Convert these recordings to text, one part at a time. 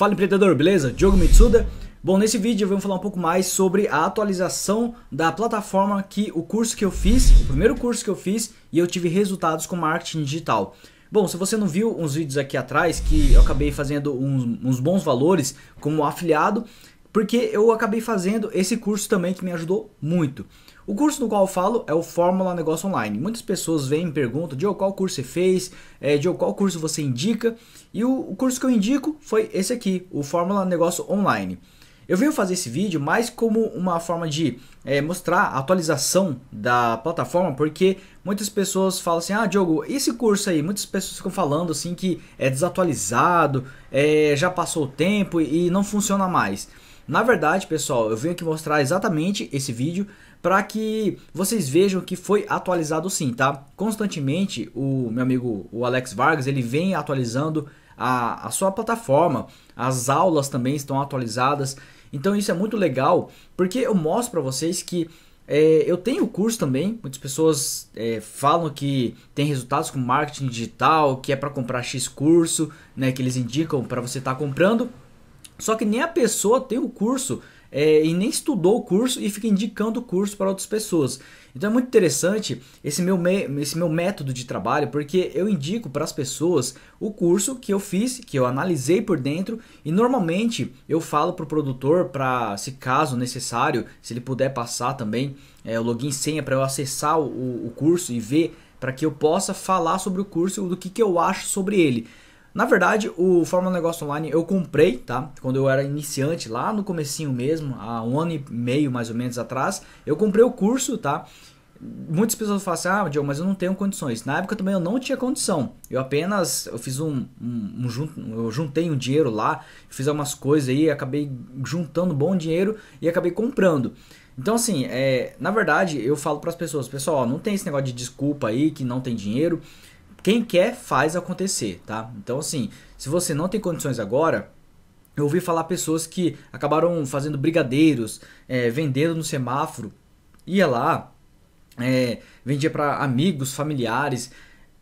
Fala empreendedor, beleza? Diogo Mitsuda. Bom, nesse vídeo vamos falar um pouco mais sobre a atualização da plataforma que o curso que eu fiz, o primeiro curso que eu fiz e eu tive resultados com marketing digital. Bom, se você não viu uns vídeos aqui atrás que eu acabei fazendo uns, uns bons valores como afiliado, porque eu acabei fazendo esse curso também que me ajudou muito. O curso do qual eu falo é o Fórmula Negócio Online. Muitas pessoas vêm e perguntam de qual curso você fez, eh, de qual curso você indica. E o curso que eu indico foi esse aqui, o Fórmula Negócio Online. Eu venho fazer esse vídeo mais como uma forma de é, mostrar a atualização da plataforma, porque muitas pessoas falam assim, ah Diogo, esse curso aí, muitas pessoas ficam falando assim que é desatualizado, é, já passou o tempo e não funciona mais. Na verdade, pessoal, eu venho aqui mostrar exatamente esse vídeo para que vocês vejam que foi atualizado sim, tá? Constantemente o meu amigo o Alex Vargas, ele vem atualizando a, a sua plataforma, as aulas também estão atualizadas. Então isso é muito legal, porque eu mostro para vocês que é, eu tenho curso também, muitas pessoas é, falam que tem resultados com marketing digital, que é para comprar X curso, né, que eles indicam para você estar tá comprando. Só que nem a pessoa tem o curso é, e nem estudou o curso e fica indicando o curso para outras pessoas. Então é muito interessante esse meu, esse meu método de trabalho, porque eu indico para as pessoas o curso que eu fiz, que eu analisei por dentro, e normalmente eu falo para o produtor, para se caso necessário, se ele puder passar também é, o login e senha para eu acessar o, o curso e ver para que eu possa falar sobre o curso e do que, que eu acho sobre ele. Na verdade, o Fórmula Negócio Online eu comprei, tá? Quando eu era iniciante, lá no comecinho mesmo, há um ano e meio mais ou menos atrás, eu comprei o curso, tá? Muitas pessoas falam assim, ah, Joe, mas eu não tenho condições. Na época também eu não tinha condição. Eu apenas, eu fiz um, um, um eu juntei um dinheiro lá, fiz algumas coisas aí, acabei juntando bom dinheiro e acabei comprando. Então, assim, é, na verdade, eu falo para as pessoas, pessoal, não tem esse negócio de desculpa aí que não tem dinheiro quem quer faz acontecer, tá? Então assim, se você não tem condições agora, eu ouvi falar pessoas que acabaram fazendo brigadeiros, é, vendendo no semáforo, ia lá, é, vendia para amigos, familiares,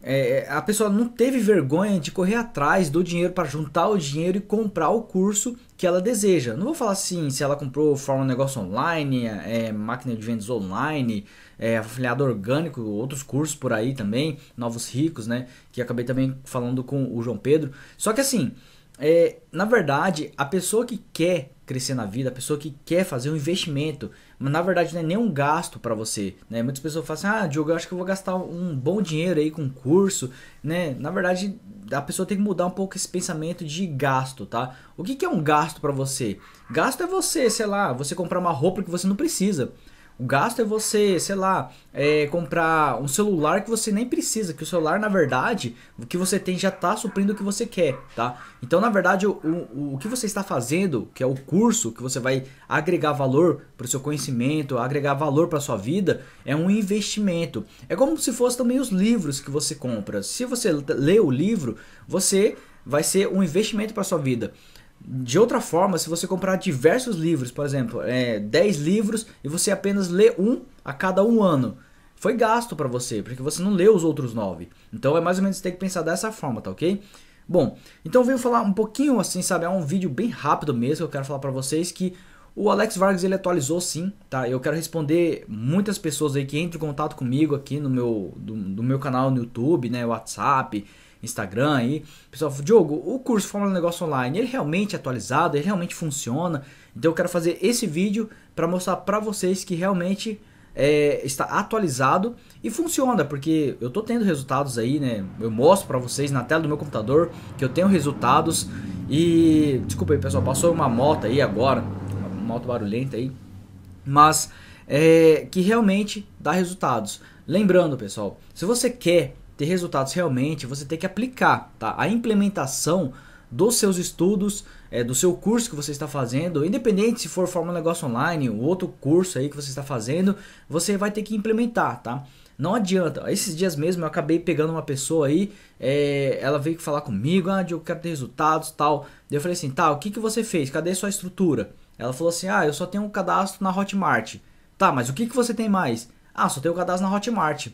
é, é, a pessoa não teve vergonha de correr atrás do dinheiro para juntar o dinheiro e comprar o curso que ela deseja. Não vou falar assim se ela comprou forma de negócio online, é, é, máquina de vendas online, é, afiliado orgânico, outros cursos por aí também, novos ricos, né? Que acabei também falando com o João Pedro. Só que assim, é, na verdade, a pessoa que quer crescer na vida, a pessoa que quer fazer um investimento, mas na verdade não é nenhum gasto para você, né? Muitas pessoas falam assim: "Ah, Diogo, eu acho que eu vou gastar um bom dinheiro aí com curso", né? Na verdade, a pessoa tem que mudar um pouco esse pensamento de gasto, tá? O que, que é um gasto para você? Gasto é você, sei lá, você comprar uma roupa que você não precisa. O gasto é você, sei lá, é, comprar um celular que você nem precisa, que o celular, na verdade, o que você tem já está suprindo o que você quer, tá? Então, na verdade, o, o, o, que você está fazendo, que é o curso, que você vai agregar valor para o seu conhecimento, agregar valor para sua vida, é um investimento. É como se fosse também os livros que você compra. Se você lê o livro, você vai ser um investimento para sua vida. De outra forma, se você comprar diversos livros, por exemplo, é, 10 livros e você apenas lê um a cada um ano, foi gasto para você, porque você não leu os outros 9. Então é mais ou menos você tem que pensar dessa forma, tá ok? Bom, então eu venho falar um pouquinho assim, sabe? É um vídeo bem rápido mesmo que eu quero falar para vocês que o Alex Vargas ele atualizou sim, tá? Eu quero responder muitas pessoas aí que entram em contato comigo aqui no meu, do, do meu canal no YouTube, né? WhatsApp, Instagram aí. Pessoal, Diogo, o curso Fórmula do Negócio Online, ele realmente é atualizado, ele realmente funciona. Então eu quero fazer esse vídeo para mostrar para vocês que realmente é, está atualizado e funciona, porque eu tô tendo resultados aí, né? Eu mostro para vocês na tela do meu computador que eu tenho resultados e desculpa aí, pessoal, passou uma moto aí agora, uma moto barulhenta aí, mas é, que realmente dá resultados. Lembrando, pessoal, se você quer ter resultados realmente, você tem que aplicar tá? a implementação dos seus estudos, é, do seu curso que você está fazendo, independente se for formar um negócio online ou outro curso aí que você está fazendo, você vai ter que implementar, tá? Não adianta. Esses dias mesmo eu acabei pegando uma pessoa aí, é, ela veio falar comigo, ah, eu quero ter resultados, tal. Eu falei assim, tá, o que, que você fez? Cadê sua estrutura? Ela falou assim, ah, eu só tenho um cadastro na Hotmart. Tá, mas o que, que você tem mais? Ah, só tenho o um cadastro na Hotmart.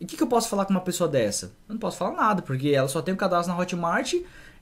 E o que, que, eu posso falar com uma pessoa dessa? Eu não posso falar nada, porque ela só tem o um cadastro na Hotmart,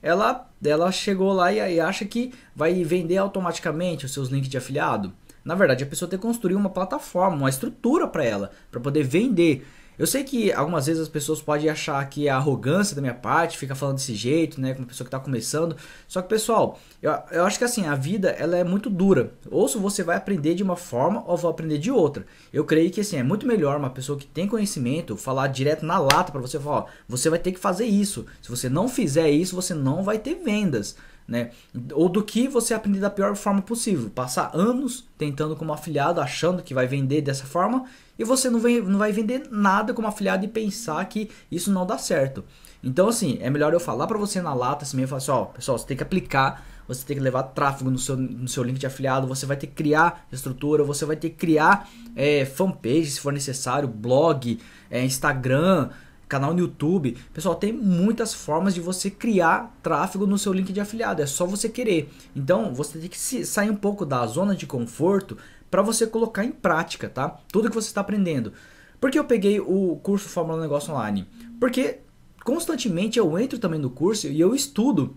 ela, ela chegou lá e, e acha que vai vender automaticamente os seus links de afiliado. Na verdade, a pessoa tem que construir uma plataforma, uma estrutura para ela, para poder vender. Eu sei que algumas vezes as pessoas podem achar que é arrogância da minha parte, fica falando desse jeito, né, com uma pessoa que está começando. Só que, pessoal, eu, eu acho que assim, a vida ela é muito dura. Ou se você vai aprender de uma forma ou vai aprender de outra. Eu creio que assim, é muito melhor uma pessoa que tem conhecimento falar direto na lata para você falar, ó, você vai ter que fazer isso. Se você não fizer isso, você não vai ter vendas né? Ou do que você aprender da pior forma possível. Passar anos tentando como afiliado, achando que vai vender dessa forma, e você não, vem, não vai vender nada como afiliado e pensar que isso não dá certo. Então, assim, é melhor eu falar para você na lata assim mesmo, falar assim, ó, pessoal, você tem que aplicar, você tem que levar tráfego no seu, no seu link de afiliado, você vai ter que criar estrutura, você vai ter que criar é, fanpage se for necessário, blog, é, Instagram, canal no YouTube. Pessoal, tem muitas formas de você criar tráfego no seu link de afiliado, é só você querer. Então, você tem que sair um pouco da zona de conforto para você colocar em prática, tá? Tudo que você está aprendendo. Por que eu peguei o curso Fórmula Negócio Online? Porque constantemente eu entro também no curso e eu estudo.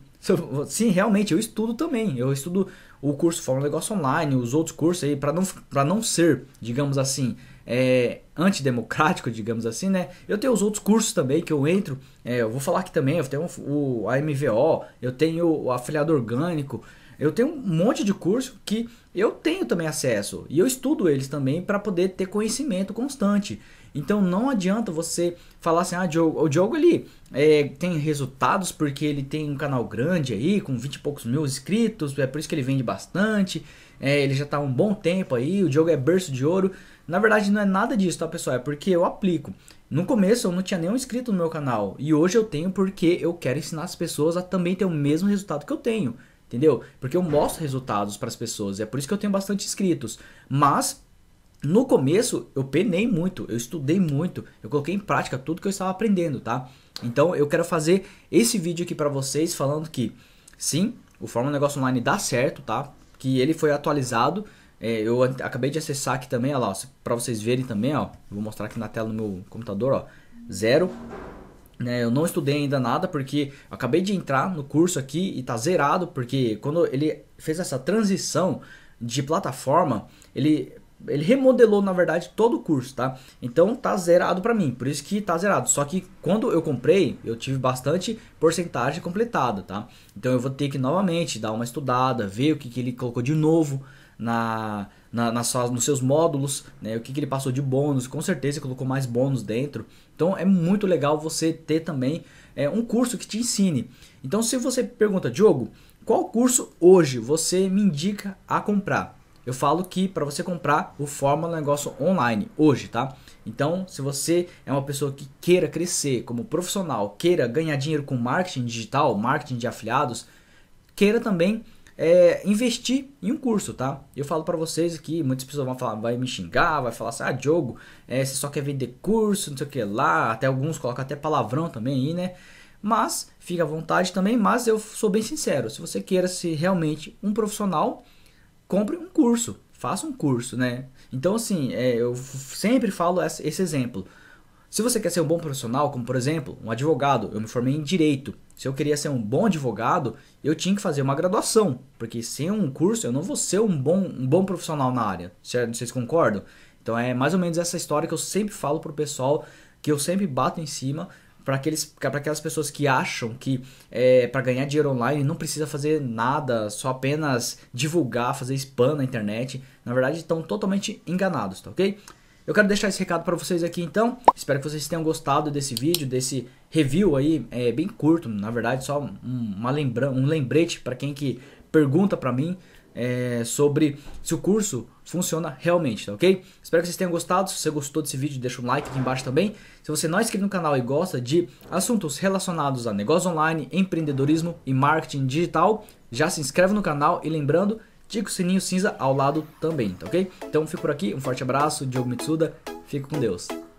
Sim, realmente, eu estudo também. Eu estudo o curso Fórmula Negócio Online, os outros cursos aí, para não, não ser, digamos assim, é, antidemocrático, digamos assim, né? Eu tenho os outros cursos também que eu entro, é, eu vou falar que também, eu tenho o AMVO, eu tenho o afiliado orgânico, eu tenho um monte de curso que eu tenho também acesso e eu estudo eles também para poder ter conhecimento constante. Então não adianta você falar assim, ah, Diogo, o Diogo ele é, tem resultados porque ele tem um canal grande aí, com 20 e poucos mil inscritos, é por isso que ele vende bastante, é, ele já está há um bom tempo aí, o Diogo é berço de ouro. Na verdade, não é nada disso, tá, pessoal? É porque eu aplico. No começo eu não tinha nenhum inscrito no meu canal e hoje eu tenho porque eu quero ensinar as pessoas a também ter o mesmo resultado que eu tenho, entendeu? Porque eu mostro resultados para as pessoas, é por isso que eu tenho bastante inscritos. Mas no começo eu penei muito, eu estudei muito, eu coloquei em prática tudo que eu estava aprendendo, tá? Então eu quero fazer esse vídeo aqui para vocês falando que sim, o Fórmula Negócio Online dá certo, tá? Que ele foi atualizado é, eu acabei de acessar aqui também, lá, para vocês verem também, ó. Vou mostrar aqui na tela do meu computador, ó. Zero. Né, eu não estudei ainda nada porque acabei de entrar no curso aqui e tá zerado porque quando ele fez essa transição de plataforma, ele ele remodelou, na verdade, todo o curso, tá? Então tá zerado para mim, por isso que tá zerado. Só que quando eu comprei, eu tive bastante porcentagem completada, tá? Então eu vou ter que novamente dar uma estudada, ver o que, que ele colocou de novo na, na, nos seus módulos, né? O que, que ele passou de bônus, com certeza colocou mais bônus dentro. Então é muito legal você ter também é, um curso que te ensine. Então se você pergunta, Diogo, qual curso hoje você me indica a comprar? eu falo que para você comprar o Fórmula é um negócio online hoje, tá? Então, se você é uma pessoa que queira crescer como profissional, queira ganhar dinheiro com marketing digital, marketing de afiliados, queira também é, investir em um curso, tá? Eu falo para vocês aqui, muitas pessoas vão falar, vai me xingar, vai falar assim, ah, Diogo, é, você só quer vender curso, não sei o que lá, até alguns colocam até palavrão também aí, né? Mas, fica à vontade também, mas eu sou bem sincero, se você queira ser realmente um profissional compre um curso, faça um curso, né? Então, assim, é, eu sempre falo esse exemplo. Se você quer ser um bom profissional, como por exemplo, um advogado, eu me formei em direito. Se eu queria ser um bom advogado, eu tinha que fazer uma graduação, porque sem um curso eu não vou ser um bom, um bom profissional na área. Certo? Vocês concordam? Então é mais ou menos essa história que eu sempre falo pro pessoal, que eu sempre bato em cima, para aquelas pessoas que acham que é, para ganhar dinheiro online não precisa fazer nada, só apenas divulgar, fazer spam na internet. Na verdade, estão totalmente enganados, tá ok? Eu quero deixar esse recado para vocês aqui então. Espero que vocês tenham gostado desse vídeo, desse review aí, é, bem curto, na verdade, só um, uma lembra um lembrete para quem que pergunta para mim é, sobre se o curso funciona realmente, tá ok? Espero que vocês tenham gostado. Se você gostou desse vídeo, deixa um like aqui embaixo também. Se você não é inscrito no canal e gosta de assuntos relacionados a negócio online, empreendedorismo e marketing digital, já se inscreve no canal e lembrando, tica o sininho cinza ao lado também, tá ok? Então fico por aqui, um forte abraço, Diogo Mitsuda, fico com Deus.